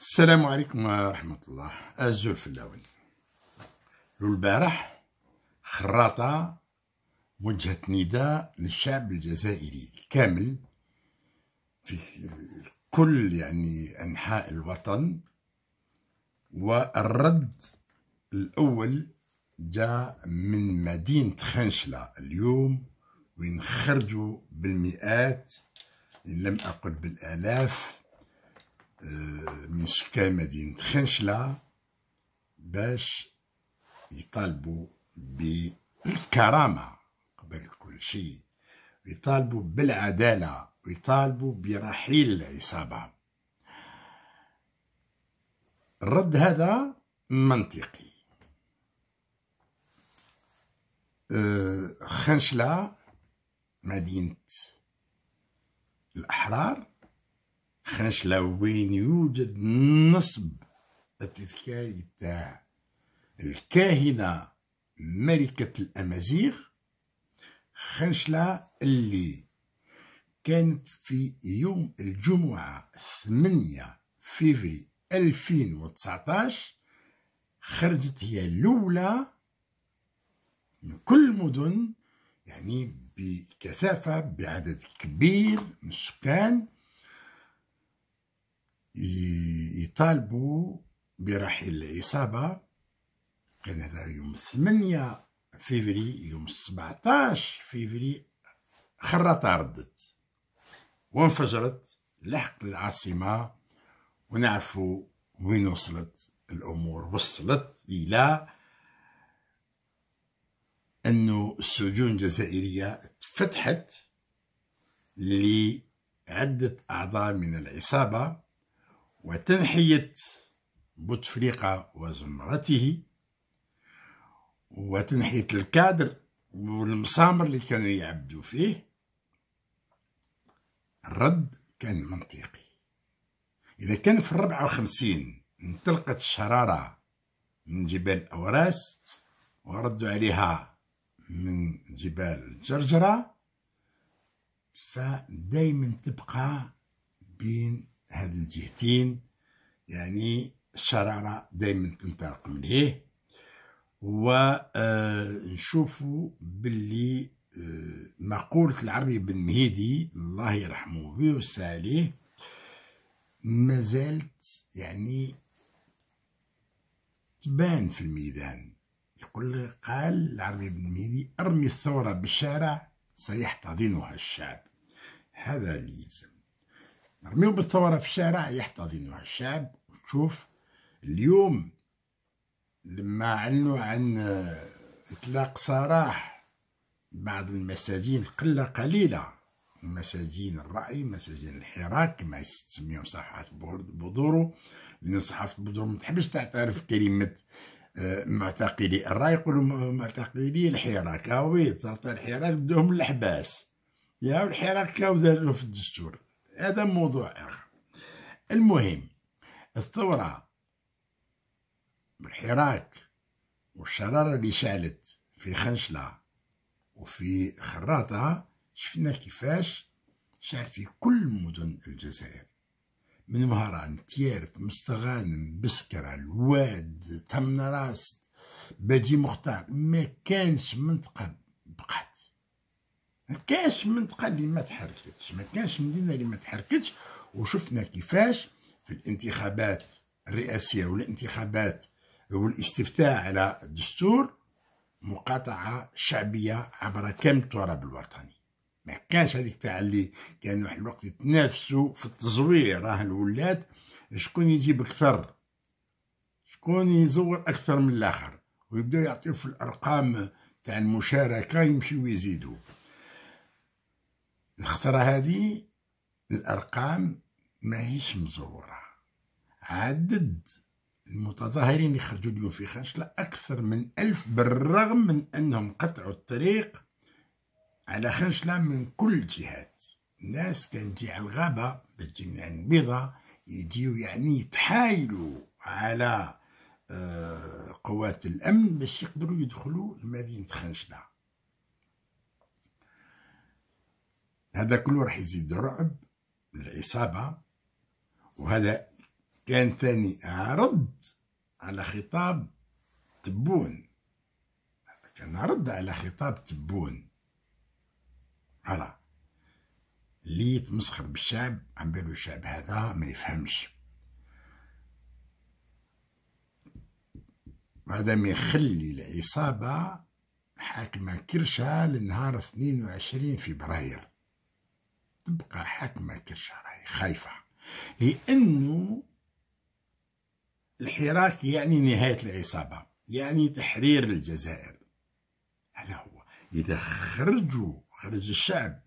السلام عليكم ورحمة الله الزول الفلاوي اللون البارح خراطة وجهة نداء للشعب الجزائري كامل في كل يعني أنحاء الوطن والرد الأول جاء من مدينة خنشلة اليوم وين خرجوا بالمئات إن لم أقل بالآلاف من سكان مدينة خنشلة باش يطالبوا بالكرامة قبل كل شيء ويطالبوا بالعدالة ويطالبوا برحيل العصابة الرد هذا منطقي أه، خنشلة مدينة الأحرار لوين يوجد نصب التذكاري تاع الكاهنة ملكة الأمازيغ خنشلة اللي كانت في يوم الجمعة 8 فيفري 2019 خرجت هي الأولى من كل مدن يعني بكثافة بعدد كبير من السكان يطالبوا برحيل العصابة كان هذا يوم 8 فيفري يوم 17 فيفري خرطة ردت وانفجرت لحقت العاصمة ونعرفوا وين وصلت الأمور وصلت إلى أنه السجون الجزائرية تفتحت لعدة أعضاء من العصابة وتنحية بوتفليقة وزمرته وتنحية الكادر والمسامر اللي كانوا يعبدوا فيه الرد كان منطقي إذا كان في الربعة وخمسين انطلقت الشرارة من جبال أوراس وردوا عليها من جبال جرجرة فدايما تبقى بين هاد الجهتين يعني الشرارة دائما تنطلق من و ونشوفوا آه، باللي آه، مقولة العربي بن مهيدي الله يرحمه ويوسع عليه مازالت يعني تبان في الميدان يقول قال العربي بن مهيدي ارمي الثورة بالشارع سيحتضنها الشعب هذا اللي يلزم رميو بالثورة في الشارع يحتضنوها الشعب وتشوف اليوم لما علنوا عن آه، إطلاق سراح بعض المساجين قلة قليلة مساجين الرأي مساجين الحراك كما يسميهم صحافة بودورو لأن صحافة بودورو متحبش تعترف كلمة آه، معتقلي الرأي يقولوا معتقلي الحراك أوي تعطي الحراك بدهم الحباس يا الحراك كاو في الدستور هذا موضوع آخر المهم الثورة والحراك والشرارة اللي شعلت في خنشلة وفي خراطة شفنا كيفاش شعلت في كل مدن الجزائر من مهران تيارت مستغانم بسكرة الواد تمنراست باجي مختار ما كانش منطقة بقات ما كانش منطقة اللي ما تحركتش ما كانش مدينة اللي ما تحركتش وشفنا كيفاش في الانتخابات الرئاسية والانتخابات والاستفتاء على الدستور مقاطعة شعبية عبر كم التراب الوطني ما كانش هذيك تاع اللي واحد الوقت يتنافسوا في التزوير راه الولاد شكون يجيب اكثر شكون يزور اكثر من الاخر ويبداو يعطيو في الارقام تاع المشاركه يمشيو يزيدوا الخطرة هذه الأرقام ماهيش مزورة عدد المتظاهرين اللي خرجوا اليوم في خنشلة أكثر من ألف بالرغم من أنهم قطعوا الطريق على خنشلة من كل الجهات الناس كان تجي على الغابة بالجميع يعني البيضة يجيو يعني يتحايلوا على آه، قوات الأمن باش يقدروا يدخلوا لمدينة خنشلة هذا كله راح يزيد رعب العصابة وهذا كان ثاني رد على خطاب تبون كان رد على خطاب تبون هلا اللي يتمسخر بالشعب عم بالو الشعب هذا ما يفهمش هذا ما يخلي العصابة حاكمة كرشها لنهار 22 فبراير تبقى حاكمه كرشه راهي خايفه لانه الحراك يعني نهايه العصابه يعني تحرير الجزائر هذا هو اذا خرجوا خرج الشعب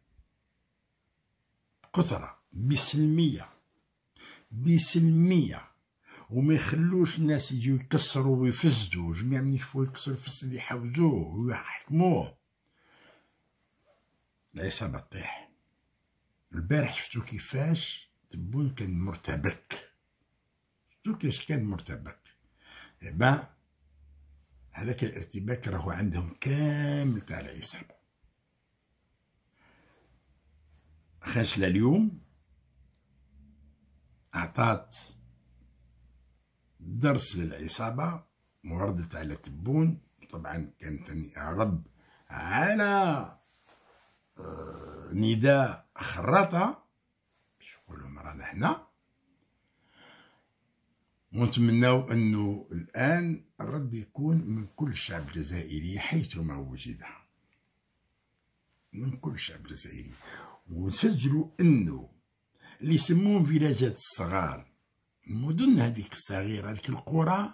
بكثره بسلميه بسلميه وما يخلوش الناس يجيو يكسروا ويفسدوا جميع من يشوفوا يكسر يفسد يحوزوه ويحكموه العصابه تطيح البارح شفتو كيفاش تبول كان مرتبك شفتو كيفاش كان مرتبك دابا هذاك الارتباك راهو عندهم كامل تاع العصابة خاشلة اليوم أعطات درس للعصابة وردت على تبون طبعا كانت رب على نداء خراطه باش نقولوا رانا هنا ونتمناو انه الان الرد يكون من كل الشعب الجزائري حيثما وجد من كل الشعب الجزائري ونسجلوا انه اللي يسمون فيلاجات الصغار المدن هذيك الصغيره هذيك القرى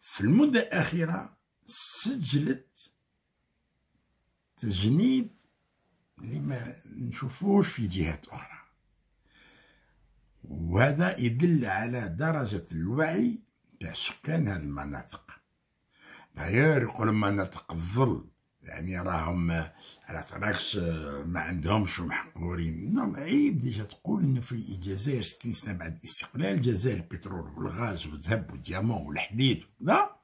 في المده الاخيره سجلت تجنيد اللي ما نشوفوش في جهات أخرى وهذا يدل على درجة الوعي تاع سكان هذه المناطق داير يقول مناطق الظل يعني راهم على طراكش آه، ما عندهمش محقورين نعم عيب ديجا تقول انه في الجزائر ستين سنه بعد الاستقلال الجزائر البترول والغاز والذهب والديامون والحديد لا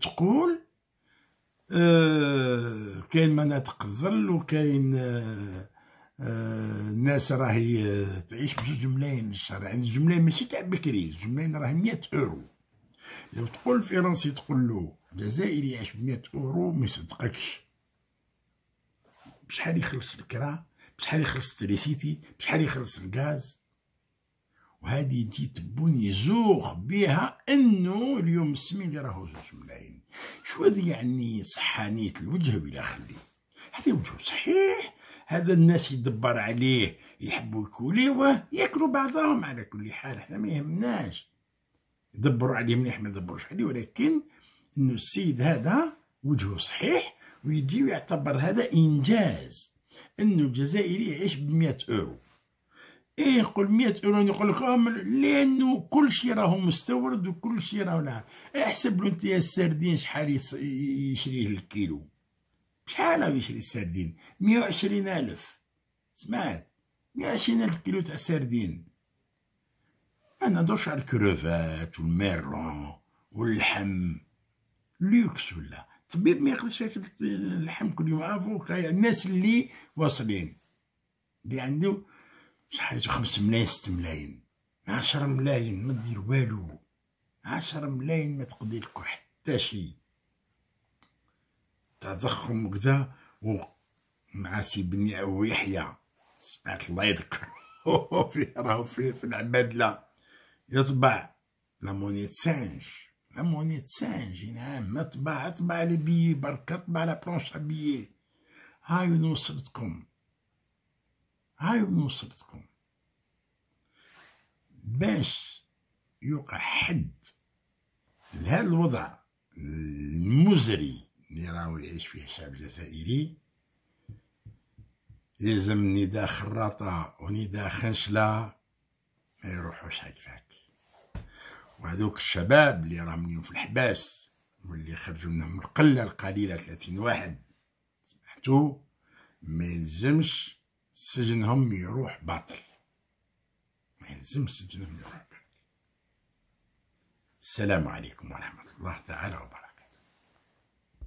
تقول آه، كاين مناطق الظل وكاين الناس آه، آه، راهي تعيش بجوج ملايين الشهر يعني الجمله ماشي تاع بكري الجمله راهي 100 اورو لو تقول فرنسي تقول له جزائري يعيش ب 100 اورو ما يصدقكش بشحال يخلص الكرا بشحال يخلص التريسيتي بشحال يخلص الغاز وهذه تيتبون زوخ بها انه اليوم السمين اللي راهو زوج ملايين شو هذا يعني صحانيه الوجه ولا خلي هذا وجه صحيح هذا الناس يدبر عليه يحبوا يكوليوه ياكلوا بعضهم على كل حال احنا ما يهمناش يدبروا عليه مليح ما يدبروش عليه ولكن انه السيد هذا وجهه صحيح ويجي ويعتبر هذا انجاز انه الجزائري يعيش ب 100 اورو ايه يقول 100 يورو يقول امر لانه كل شيء راهو مستورد وكل شيء راهو لها إيه احسب له انت السردين شحال يشريه الكيلو شحال راهو يشري السردين 120 الف سمعت 120 الف كيلو تاع السردين انا ندورش على الكروفات والميرون واللحم لوكس ولا الطبيب ما يقدرش ياكل اللحم كل يوم افوكا الناس اللي واصلين اللي عنده شحال خمس ملايين ست ملايين عشر ملايين ما دير والو عشر ملايين ما تقضي لكم حتى شي تضخم وكذا مع سي بني أبو يحيى سمعت الله يذكر فيه راهو في, في العبادلة يطبع لا موني تسانج لا موني تسانج نعم ما طبع طبع لي بيي برك طبع لا برونش بيي هاي نوصلتكم هاي مصيبتكم باش يوقع حد لهذا الوضع المزري اللي راهو يعيش فيه الشعب الجزائري يلزم نداء خراطة ونداء خنشلة ما يروحوش هكذاك وهذوك الشباب اللي راهم اليوم في الحباس واللي خرجوا منهم القلة القليلة 30 واحد سمحتوا ما يلزمش سجنهم يروح باطل ما يلزم سجنهم يروح باطل السلام عليكم ورحمة الله تعالى وبركاته